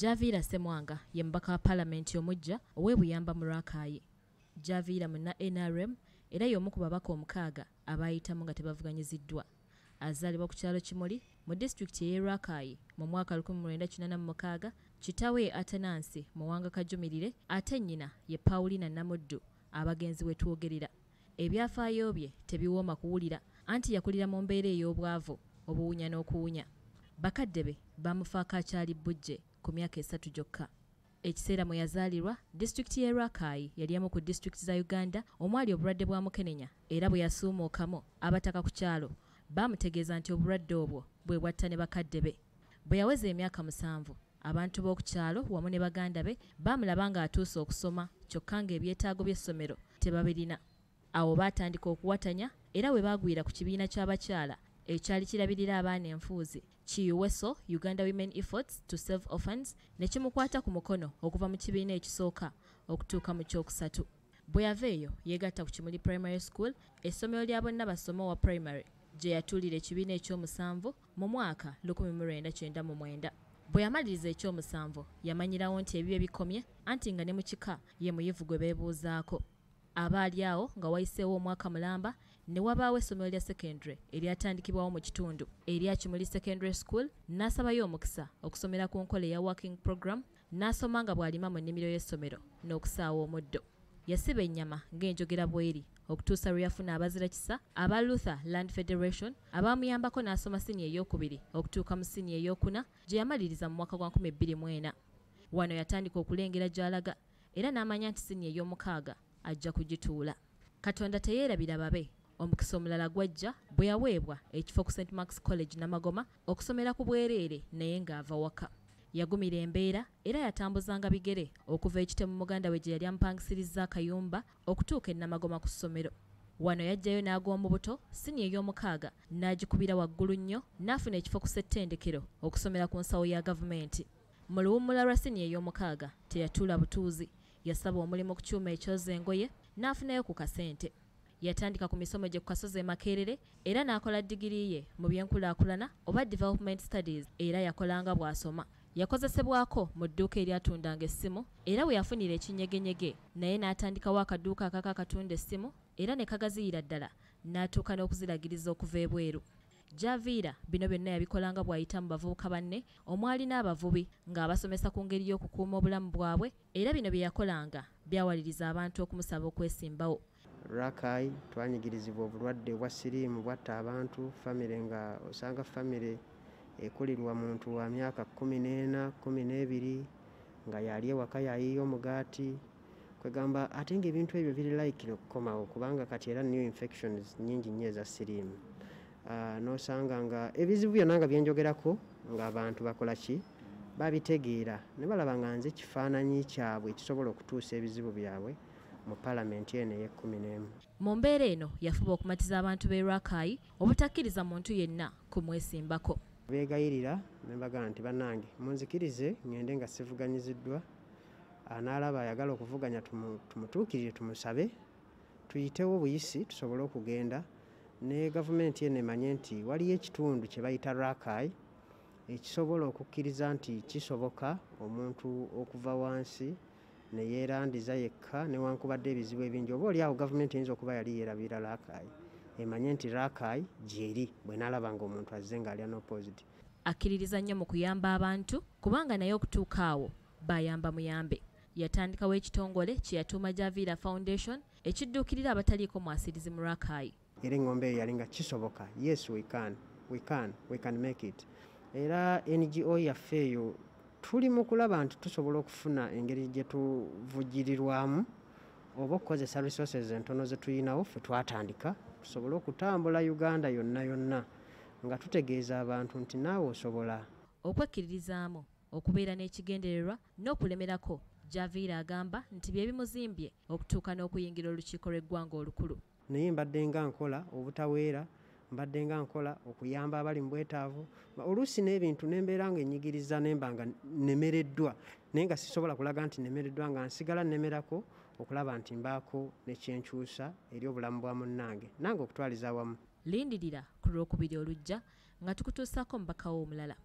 javira semwanga ye mubaka wa paalamenti omujja ow'ebuyamba mu rakayi javira muna nrm era y'omu ku babaka omukaaga abaayitamu nga tebavuganyiziddwa azaalibwa ku kyalo kimuli mu disitulikiti ey'e rakayi mu mwaka 1986 kitawe atenansi muwanga kajumirire ate nnyina ye paulina namuddu abagenzi we twogerera ebyafaayo bye tebiwooma kuwulira anti yakulira mu mbeera ey'obwavu obuwunya n'okuwunya bakadde be bamufaako akyali bujje ku myaka esatu gyokka ekiseera mwe yazaalirwa disitulikiti ye rakai yali emu ku disitulikiti za uganda omwali obulwadde bwa mukenenya era bwe yasuumuukamu abataka ku kyalo baamutegeeza nti obulwadde obwo bwe bwatta ne bakadde be bwe yaweza emyaka musanvu abantu b'oku kyalo wamu ne baganda be baamulaba ng'atuuse okusoma kyokka ng'ebyetaago by'essomero tebabirina awo baatandika okuwatanya era we baagwira ku kibiina ky'abakyala ekyali kirabirira abaana enfuuzi kiyuweso uganda women efforts to save offens nekimukwata ku mukono okuva mu kibiina ekisooka okutuuka mu kyokusatu bwe yava eyo yeegatta ku kimuli primary school essomero lya bonna basoma wa primary gye yatuulira ekibiina ekyomusanvu mu mwaka 1999 bwe yamaliriza ekyomusanvu yamanyirawo nti ebyo ebikomye anti nga ne mu kika ye muyivu gwe beebuuzaako aba ali awo nga wayiseewo omwaka mulamba ne wabaawo essomero lya secondary eryatandikibwawo mu kitundu erya kimuli secondary school n'asabayo omukisa okusomera ku nkola eya working program n'asoma nga bw'alima mu nnimiro y'essomero n'okusaawa omuddo yasiba ennyama ng'enjogera bw'eri okutuusa lwe yafuna abazira kisa aba luther land federation abaamuyambako n'asoma siniya ey'okubiri okutuuka mu siniya ey'okuna gye yamaliriza mu mwaka gwa 24 wano yatandika okulengera gy'alaga era n'amanya nti siniya ey'omukaaga ajja kugituula katonda teyeerabira babe omukisa omulala gwajja bwe yaweebwa ekifo ku st max college namagoma okusomera ku bwereere naye ng'ava waka yagumira embeera era yatambuzanga bigere okuva ekitemu muganda we gye yali amupangisirizza akayumba okutuuka ennamagoma ku ssomero wano yajjayo n'agwomu buto siniya ey'omukaaga n'agikubira waggulu nnyo n'afuna ekifo ku ssettendekero okusomera ku nsawo ya gavumenti mu luwummula lwa siniya ey'omukaaga teyatuula butuuzi yasaba omulimu ku kyuma ekyoza engoye n'afunayo ku kasente yatandika ku misomo gye ku kasozi emakerere era n'akola diguiri ye mu byenkulaakulana oba development studies era yakolanga bw'asoma yakozesebwako mu dduuka eryatundanga essimu era we yafunira ekinyegenyege naye n'atandikawo akadduuka akaka akatunda essimu era ne kagaziyira ddala n'atuuka n'okuziragiriza okuva ebweru javira bino byonna yabikolanga bw'ayita mu bavubuka banne omwali n'abavubi ng'abasomesa ku ngeri y'okukuuma obulamu bwabwe era bino bye yakolanga byawaliriza abantu okumusaba okwesimbawo rakai twanyigirizibwa obulwadde obwa siriimu bwatta abantu famire nga osanga famire ekulirwa muntu wa myaka kumi n'ena kumi n'ebiri nga yali ewaka yayiya omugaati kwegamba ate ngaebintu ebyo biri laikire okukomawo kubanga kati era new infections nyingi nnyo eza siriimu ah, nosanga nga ebizibu byonna nga byenjogerako ngaabantu bakola ki babitegeera ne balaba nga nze kifaananyi kyabwe kisobola okutuusa ebizibu byabwe mu palamenti eno ey'ekkumi n'emu mu mbeera eno yafuba okumatiza abantu be rakai obutakkiriza muntu yenna kumwesimbako beegayirira nebagamba nti banange munzikirize ngende nga sivuganyiziddwa analaba ayagala okuvuganya tumutuukirire tumusabe tuyitewo obuyisi tusobole okugenda ne gavumenti eno emanye nti waliyo ekitundu kye bayita rakai ekisobola okukkiriza nti kisoboka omuntu okuva wansi neyerandiza yekka newankubadde ebizibu ebingi oba oliawo gavumenti eyinza okuba yali yerabira rakai emanye nti rakai gyeri bwenalaba nga omuntu azze ngaalya nopositi akkiririza nnyo mu kuyamba abantu kubanga naye okutuuka awo bayamba muyambe yatandikawo ekitongole kyeyatuuma javira foundation ekidduukirira abataliiko mwasirizi mu rakai era eŋŋomba eyo yali nga kisoboka yes we can, we can, we can make it era ngo yaffe eyo tuli mu kulaba nti tusobola okufuna engeri gye tuvujirirwamu oba okukozesa resources entono ze tuyinawo fe twatandika tusobole okutambula uganda yonna yonna nga tutegeeza abantu nti naawe osobola okwekkiririzaamu okubeera n'ekigendererwa n'okulemerako javiire agamba nti byebimuzimbye okutuuka n'okuyingira olukiiko lw'eggwanga olukulu naye mbadde nga nkola obutaweera mbadde nga nkola okuyamba abali mu bwetaavu oluusi n'ebintu nembeera nga enyigiriza nemba nga nnemereddwa naye nga sisobola kulaga nti nnemereddwa nga nsigala nnemerako okulaba nti mbaako nekyenkyusa eri obulamu bwa munnange nange okutwaliza awamu lindirira ku lwokubiri olujja nga tukutuusaako mubakawo omulala